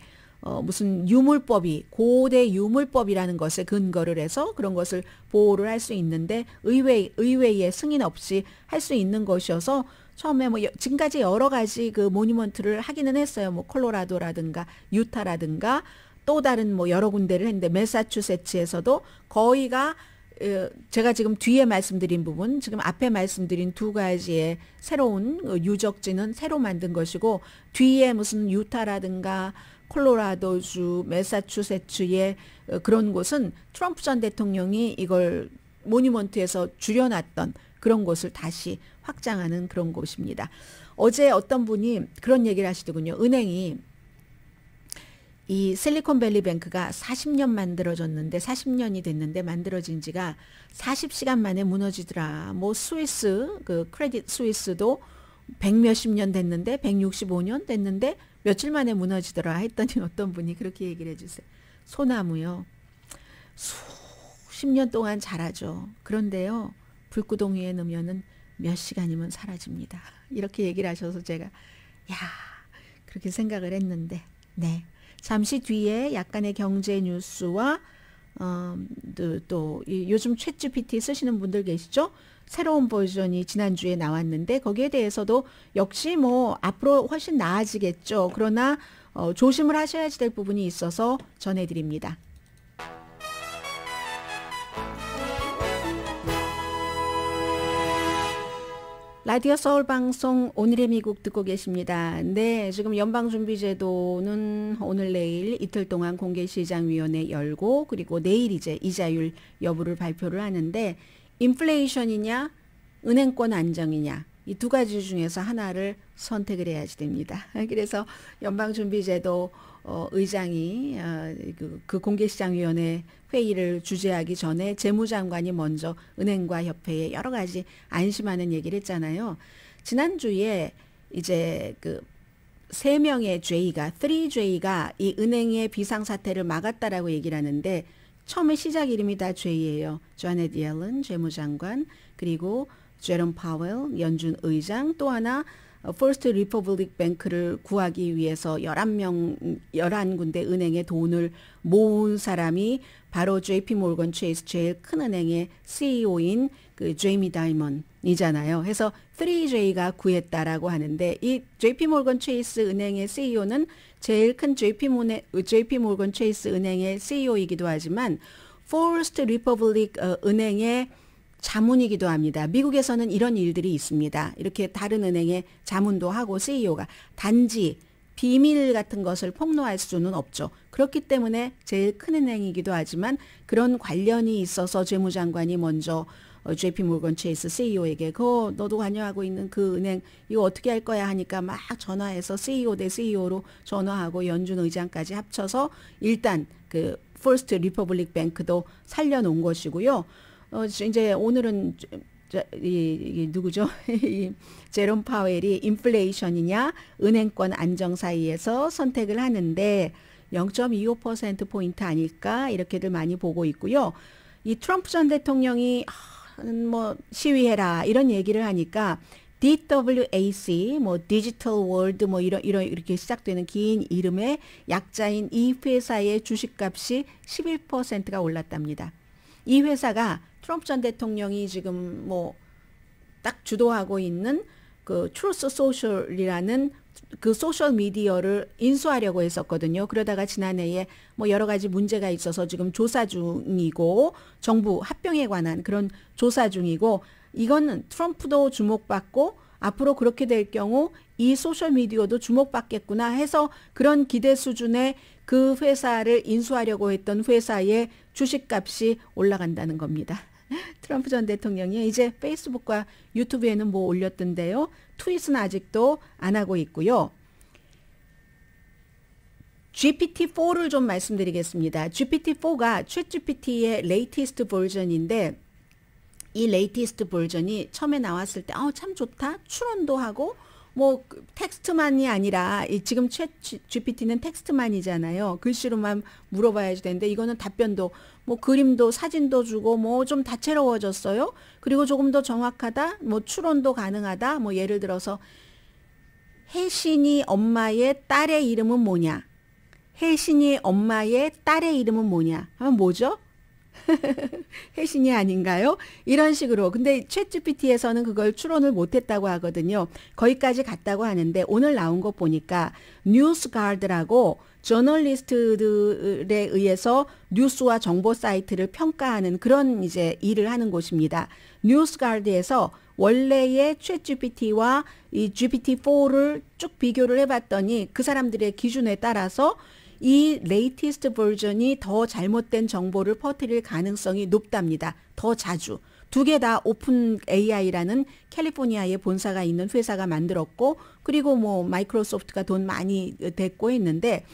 어, 무슨 유물법이 고대 유물법이라는 것에 근거를 해서 그런 것을 보호를 할 수 있는데 의회 의회의 승인 없이 할 수 있는 것이어서 처음에 뭐 여, 지금까지 여러 가지 그 모니먼트를 하기는 했어요. 뭐 콜로라도라든가 유타라든가 또 다른 뭐 여러 군데를 했는데 메사추세츠에서도 거의가 어, 제가 지금 뒤에 말씀드린 부분, 지금 앞에 말씀드린 두 가지의 새로운 그 유적지는 새로 만든 것이고, 뒤에 무슨 유타라든가, 콜로라도주, 메사추세츠의 어, 그런 곳은 트럼프 전 대통령이 이걸 모니먼트에서 줄여놨던 그런 곳을 다시 확장하는 그런 곳입니다. 어제 어떤 분이 그런 얘기를 하시더군요. 은행이 이 실리콘밸리 뱅크가 40년 만들어졌는데 40년이 됐는데 만들어진 지가 40시간 만에 무너지더라. 뭐 스위스 그 크레딧 스위스도 100 몇십 년 됐는데 165년 됐는데 며칠 만에 무너지더라 했더니 어떤 분이 그렇게 얘기를 해주세요. 소나무요. 수십 년 동안 자라죠. 그런데요. 불구덩 이에 넣으면은 몇 시간이면 사라집니다. 이렇게 얘기를 하셔서 제가 야 그렇게 생각을 했는데 네 잠시 뒤에 약간의 경제 뉴스와 어, 또 요즘 챗GPT 쓰시는 분들 계시죠? 새로운 버전이 지난주에 나왔는데 거기에 대해서도 역시 뭐 앞으로 훨씬 나아지겠죠. 그러나 어, 조심을 하셔야지 될 부분이 있어서 전해드립니다. 라디오 서울 방송 오늘의 미국 듣고 계십니다. 네, 지금 연방준비제도는 오늘 내일 이틀 동안 공개시장위원회 열고 그리고 내일 이제 이자율 여부를 발표를 하는데 인플레이션이냐 은행권 안정이냐 이 두 가지 중에서 하나를 선택을 해야지 됩니다. 그래서 연방준비제도 어, 의장이 어, 그, 그, 공개시장위원회 회의를 주재하기 전에 재무장관이 먼저 은행과 협회에 여러 가지 안심하는 얘기를 했잖아요. 지난주에 이제 그 세 명의 죄이가 3죄이가 이 은행의 비상사태를 막았다라고 얘기를 하는데 처음에 시작 이름이 다 죄예요. 조넷 옐런 재무장관 그리고 제롬 파웰 연준 의장 또 하나 퍼스트 리퍼블릭 뱅크를 구하기 위해서 11명 11군데 은행의 돈을 모은 사람이 바로 JP 몰건 체이스 제일 큰 은행의 CEO인 그 제이미 다이먼이잖아요. 해서 3J가 구했다라고 하는데 이 JP 몰건 체이스 은행의 CEO는 제일 큰 JP, 모네, JP 몰건 체이스 은행의 CEO이기도 하지만 포스트 리퍼블릭 어, 은행의 자문이기도 합니다. 미국에서는 이런 일들이 있습니다. 이렇게 다른 은행에 자문도 하고 CEO가 단지 비밀 같은 것을 폭로할 수는 없죠. 그렇기 때문에 제일 큰 은행이기도 하지만 그런 관련이 있어서 재무장관이 먼저 JP 어, 모건 체이스 CEO에게 그 너도 관여하고 있는 그 은행 이거 어떻게 할 거야 하니까 막 전화해서 CEO 대 CEO로 전화하고 연준 의장까지 합쳐서 일단 그포스트 리퍼블릭 뱅크도 살려놓은 것이고요. 어, 이제 오늘은 저, 이, 이 누구죠? 이 제롬 파웰이 인플레이션이냐 은행권 안정 사이에서 선택을 하는데 0.25% 포인트 아닐까 이렇게들 많이 보고 있고요. 이 트럼프 전 대통령이 아, 뭐 시위해라 이런 얘기를 하니까 DWAC 뭐 디지털 월드 뭐 이런 이런 이렇게 시작되는 긴 이름의 약자인 이 회사의 주식값이 11%가 올랐답니다. 이 회사가 트럼프 전 대통령이 지금 뭐 딱 주도하고 있는 그 트루스 소셜이라는 그 소셜 미디어를 인수하려고 했었거든요. 그러다가 지난해에 뭐 여러 가지 문제가 있어서 지금 조사 중이고 정부 합병에 관한 그런 조사 중이고 이거는 트럼프도 주목받고 앞으로 그렇게 될 경우 이 소셜 미디어도 주목받겠구나 해서 그런 기대 수준의 그 회사를 인수하려고 했던 회사의 주식값이 올라간다는 겁니다. 트럼프 전 대통령이 이제 페이스북과 유튜브에는 뭐 올렸던데요. 트윗은 아직도 안 하고 있고요. GPT-4를 좀 말씀드리겠습니다. GPT-4가 챗GPT의 레이티스트 버전인데 이 레이티스트 버전이 처음에 나왔을 때, 어, 참 좋다. 추론도 하고, 뭐, 텍스트만이 아니라, 지금 챗 GPT는 텍스트만이잖아요. 글씨로만 물어봐야지 되는데, 이거는 답변도 뭐 그림도 사진도 주고 뭐 좀 다채로워졌어요. 그리고 조금 더 정확하다. 뭐 추론도 가능하다. 뭐 예를 들어서 혜신이 엄마의 딸의 이름은 뭐냐? 혜신이 엄마의 딸의 이름은 뭐냐? 하면 뭐죠? 회신이 아닌가요? 이런 식으로. 근데 챗GPT에서는 그걸 추론을 못했다고 하거든요. 거기까지 갔다고 하는데 오늘 나온 거 보니까 뉴스가드라고 저널리스트들에 의해서 뉴스와 정보 사이트를 평가하는 그런 이제 일을 하는 곳입니다. 뉴스가드에서 원래의 챗GPT와 이 GPT-4를 쭉 비교를 해봤더니 그 사람들의 기준에 따라서 이 레이티스트 버전이 더 잘못된 정보를 퍼뜨릴 가능성이 높답니다. 더 자주. 두 개 다 오픈 AI라는 캘리포니아의 본사가 있는 회사가 만들었고 그리고 뭐 마이크로소프트가 돈 많이 댔고 했는데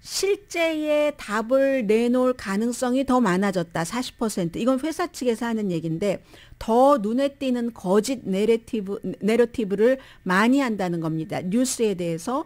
실제의 답을 내놓을 가능성이 더 많아졌다. 40%. 이건 회사 측에서 하는 얘기인데 더 눈에 띄는 거짓 내레티브, 내러티브를 많이 한다는 겁니다. 뉴스에 대해서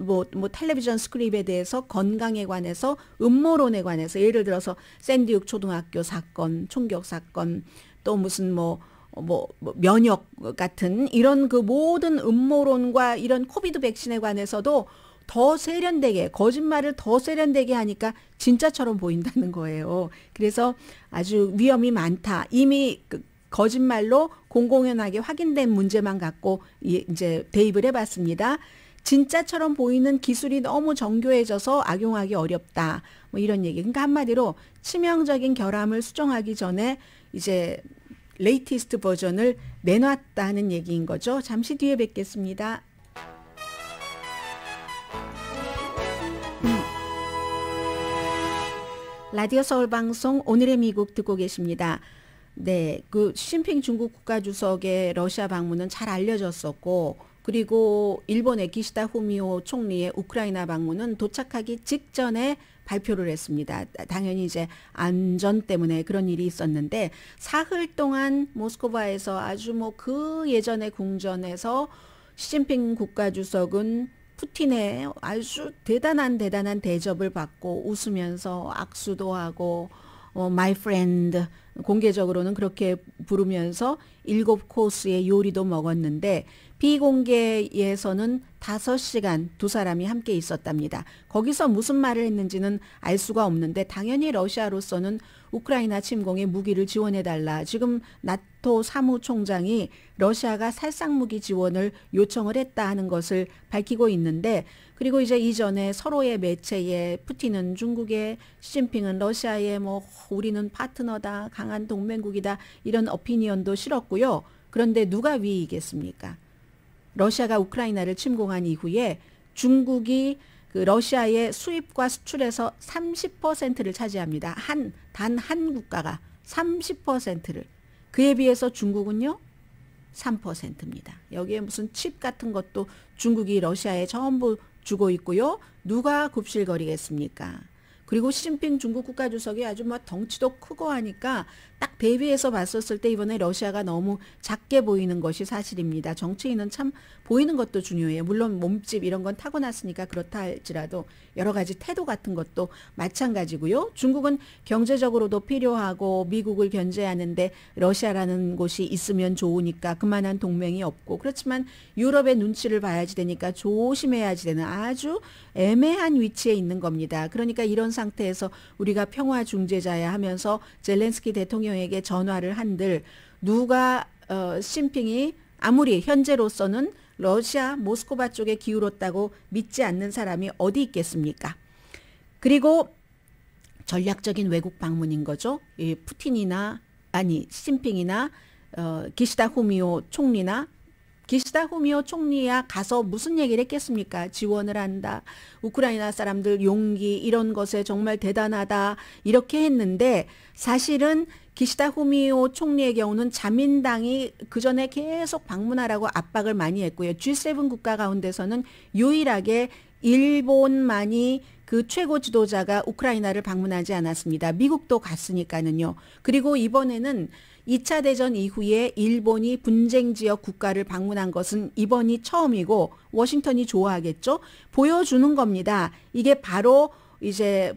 뭐, 뭐 텔레비전 스크립에 대해서 건강에 관해서 음모론에 관해서 예를 들어서 샌디육 초등학교 사건, 총격 사건 또 무슨 뭐, 뭐, 뭐 면역 같은 이런 그 모든 음모론과 이런 코비드 백신에 관해서도 더 세련되게 거짓말을 더 세련되게 하니까 진짜처럼 보인다는 거예요. 그래서 아주 위험이 많다. 이미 그 거짓말로 공공연하게 확인된 문제만 갖고 이제 대입을 해봤습니다. 진짜처럼 보이는 기술이 너무 정교해져서 악용하기 어렵다. 뭐 이런 얘기. 그러니까 한마디로 치명적인 결함을 수정하기 전에 이제 레이티스트 버전을 내놨다는 얘기인 거죠. 잠시 뒤에 뵙겠습니다. 음. 라디오 서울 방송 오늘의 미국 듣고 계십니다. 네, 그 시진핑 중국 국가 주석의 러시아 방문은 잘 알려졌었고 그리고 일본의 기시다 후미오 총리의 우크라이나 방문은 도착하기 직전에 발표를 했습니다. 당연히 이제 안전 때문에 그런 일이 있었는데 사흘 동안 모스크바에서 아주 뭐 그 예전의 궁전에서 시진핑 국가주석은 푸틴의 아주 대단한 대단한 대접을 받고 웃으면서 악수도 하고 어, my friend 공개적으로는 그렇게 부르면서 일곱 코스의 요리도 먹었는데 비공개에서는 5시간 두 사람이 함께 있었답니다. 거기서 무슨 말을 했는지는 알 수가 없는데 당연히 러시아로서는 우크라이나 침공에 무기를 지원해달라. 지금 나토 사무총장이 러시아가 살상무기 지원을 요청을 했다 하는 것을 밝히고 있는데 그리고 이제 이전에 서로의 매체에 푸틴은 중국에 시진핑은 러시아에 뭐 우리는 파트너다 강한 동맹국이다 이런 어피니언도 실었고요. 그런데 누가 위이겠습니까? 러시아가 우크라이나를 침공한 이후에 중국이 그 러시아의 수입과 수출에서 30%를 차지합니다. 한 단 한 국가가 30%를 그에 비해서 중국은요 3%입니다. 여기에 무슨 칩 같은 것도 중국이 러시아에 전부 주고 있고요. 누가 굽실거리겠습니까? 그리고 시진핑 중국 국가주석이 아주 뭐 덩치도 크고 하니까 딱 대비해서 봤었을 때 이번에 러시아가 너무 작게 보이는 것이 사실입니다. 정치인은 참 보이는 것도 중요해요. 물론 몸집 이런 건 타고났으니까 그렇다 할지라도 여러 가지 태도 같은 것도 마찬가지고요. 중국은 경제적으로도 필요하고 미국을 견제하는데 러시아라는 곳이 있으면 좋으니까 그만한 동맹이 없고 그렇지만 유럽의 눈치를 봐야지 되니까 조심해야지 되는 아주 애매한 위치에 있는 겁니다. 그러니까 이런 상태에서 우리가 평화 중재자야 하면서 젤렌스키 대통령 대통령에게 전화를 한들 누가 어, 심핑이 아무리 현재로서는 러시아 모스크바 쪽에 기울었다고 믿지 않는 사람이 어디 있겠습니까? 그리고 전략적인 외국 방문인 거죠. 이 푸틴이나 아니 시핑이나 어, 기시다 후미오 총리나 기시다 후미오 총리야 가서 무슨 얘기를 했겠습니까? 지원을 한다. 우크라이나 사람들 용기 이런 것에 정말 대단하다. 이렇게 했는데 사실은 기시다 후미오 총리의 경우는 자민당이 그 전에 계속 방문하라고 압박을 많이 했고요. G7 국가 가운데서는 유일하게 일본만이 그 최고 지도자가 우크라이나를 방문하지 않았습니다. 미국도 갔으니까는요. 그리고 이번에는 2차 대전 이후에 일본이 분쟁 지역 국가를 방문한 것은 이번이 처음이고 워싱턴이 좋아하겠죠? 보여주는 겁니다. 이게 바로 이제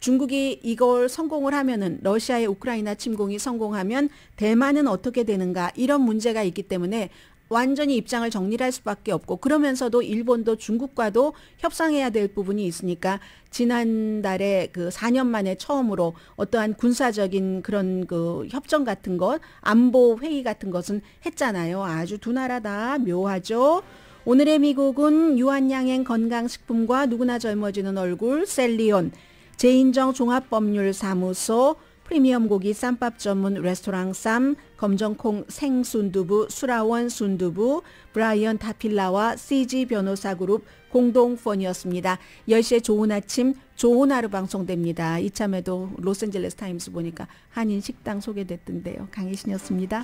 중국이 이걸 성공을 하면은 러시아의 우크라이나 침공이 성공하면 대만은 어떻게 되는가 이런 문제가 있기 때문에 완전히 입장을 정리할 수밖에 없고 그러면서도 일본도 중국과도 협상해야 될 부분이 있으니까 지난달에 그 4년 만에 처음으로 어떠한 군사적인 그런 그 협정 같은 것, 안보 회의 같은 것은 했잖아요. 아주 두 나라 다 묘하죠. 오늘의 미국은 유한양행 건강식품과 누구나 젊어지는 얼굴 셀리온, 제인정 종합법률사무소, 프리미엄 고기 쌈밥 전문 레스토랑 쌈, 검정콩 생순두부, 수라원 순두부, 브라이언 다필라와 CG 변호사 그룹 공동 펀이었습니다. 10시에 좋은 아침, 좋은 하루 방송됩니다. 이참에도 로스앤젤레스 타임스 보니까 한인 식당 소개됐던데요. 강희신이었습니다.